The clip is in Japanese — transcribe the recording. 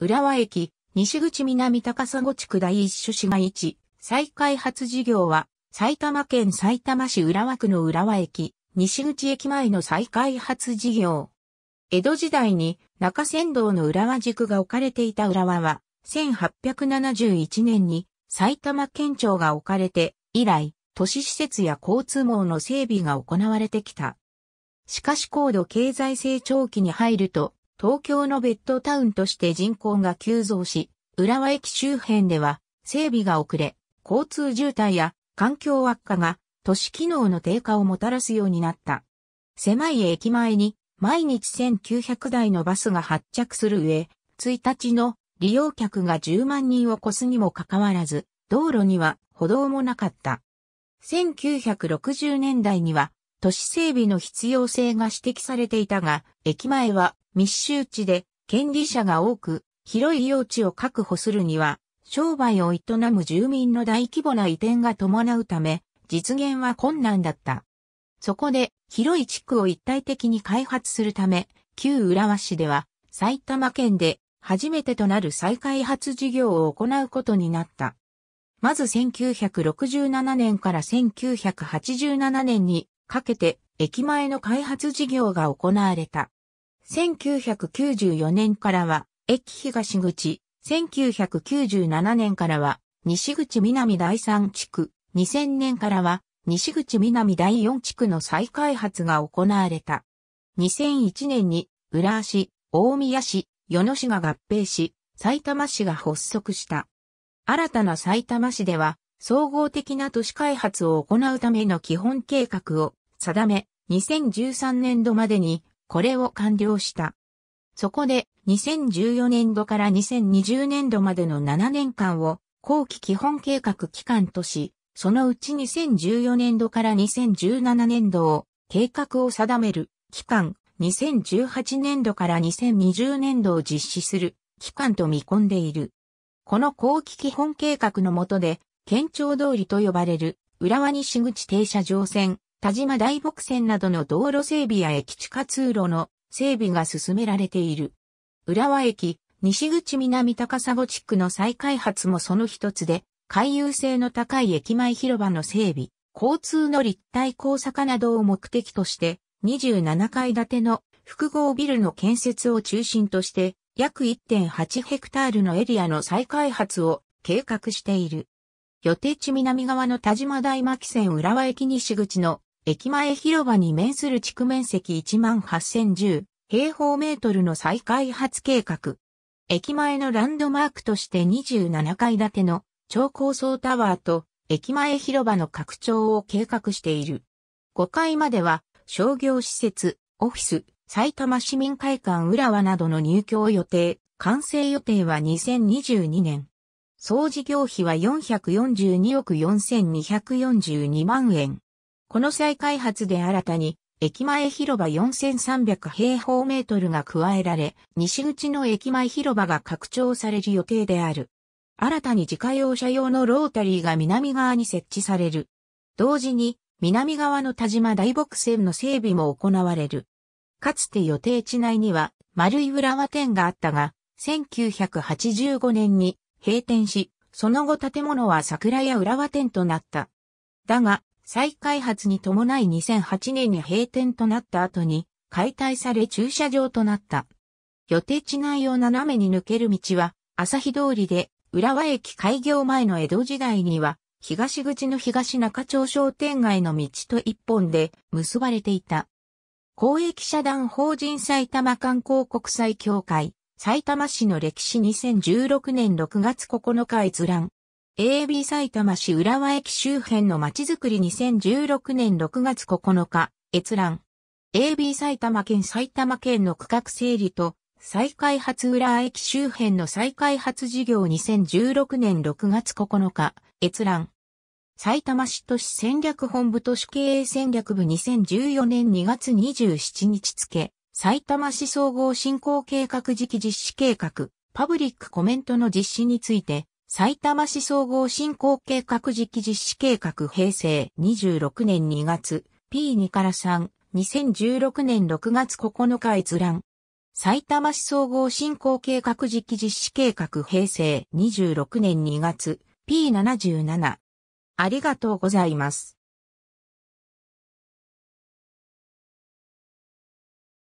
浦和駅、西口南高砂地区第一種市街地、再開発事業は、埼玉県埼玉市浦和区の浦和駅、西口駅前の再開発事業。江戸時代に中山道の浦和軸が置かれていた浦和は、1871年に埼玉県庁が置かれて、以来、都市施設や交通網の整備が行われてきた。しかし高度経済成長期に入ると、東京のベッドタウンとして人口が急増し、浦和駅周辺では整備が遅れ、交通渋滞や環境悪化が都市機能の低下をもたらすようになった。狭い駅前に毎日1900台のバスが発着する上、1日の利用客が10万人を超すにもかかわらず、道路には歩道もなかった。1960年代には都市整備の必要性が指摘されていたが、駅前は密集地で権利者が多く、広い用地を確保するには、商売を営む住民の大規模な移転が伴うため、実現は困難だった。そこで、広い地区を一体的に開発するため、旧浦和市では、埼玉県で初めてとなる再開発事業を行うことになった。まず1967年から1987年にかけて駅前の開発事業が行われた。1994年からは、駅東口、1997年からは、西口南第3地区、2000年からは、西口南第4地区の再開発が行われた。2001年に、浦和市、大宮市、与野市が合併し、埼玉市が発足した。新たな埼玉市では、総合的な都市開発を行うための基本計画を定め、2013年度までにこれを完了した。そこで2014年度から2020年度までの7年間を後期基本計画期間とし、そのうち2014年度から2017年度を計画を定める期間、2018年度から2020年度を実施する期間と見込んでいる。この後期基本計画の下で、県庁通りと呼ばれる浦和西口停車場線田島大木線などの道路整備や駅地下通路の整備が進められている。浦和駅、西口南高砂地区の再開発もその一つで、回遊性の高い駅前広場の整備、交通の立体交差化などを目的として、27階建ての複合ビルの建設を中心として、約1.8ヘクタールのエリアの再開発を計画している。予定地南側の田島大巻線浦和駅西口の駅前広場に面する地区面積18010平方メートルの再開発計画。駅前のランドマークとして27階建ての超高層タワーと駅前広場の拡張を計画している。5階までは商業施設、オフィス、埼玉市民会館浦和などの入居を予定、完成予定は2022年。総事業費は442億4242万円。この再開発で新たに、駅前広場4300平方メートルが加えられ、西口の駅前広場が拡張される予定である。新たに自家用車用のロータリーが南側に設置される。同時に、南側の田島大木線の整備も行われる。かつて予定地内には、丸い浦和店があったが、1985年に閉店し、その後建物は桜や浦和店となった。だが、再開発に伴い2008年に閉店となった後に解体され駐車場となった。予定地内を斜めに抜ける道は朝日通りで浦和駅開業前の江戸時代には東口の東中町商店街の道と一本で結ばれていた。公益社団法人埼玉観光国際協会、埼玉市の歴史2016年6月9日閲覧。AB 埼玉市浦和駅周辺のまちづくり2016年6月9日、閲覧。AB 埼玉県埼玉県の区画整理と再開発浦和駅周辺の再開発事業2016年6月9日、閲覧。埼玉市都市戦略本部都市経営戦略部2014年2月27日付、埼玉市総合振興計画時期実施計画、パブリックコメントの実施について、埼玉市総合振興計画時期実施計画平成26年2月 P2 から3、2016年6月9日閲覧。埼玉市総合振興計画時期実施計画平成26年2月 P77。ありがとうございます。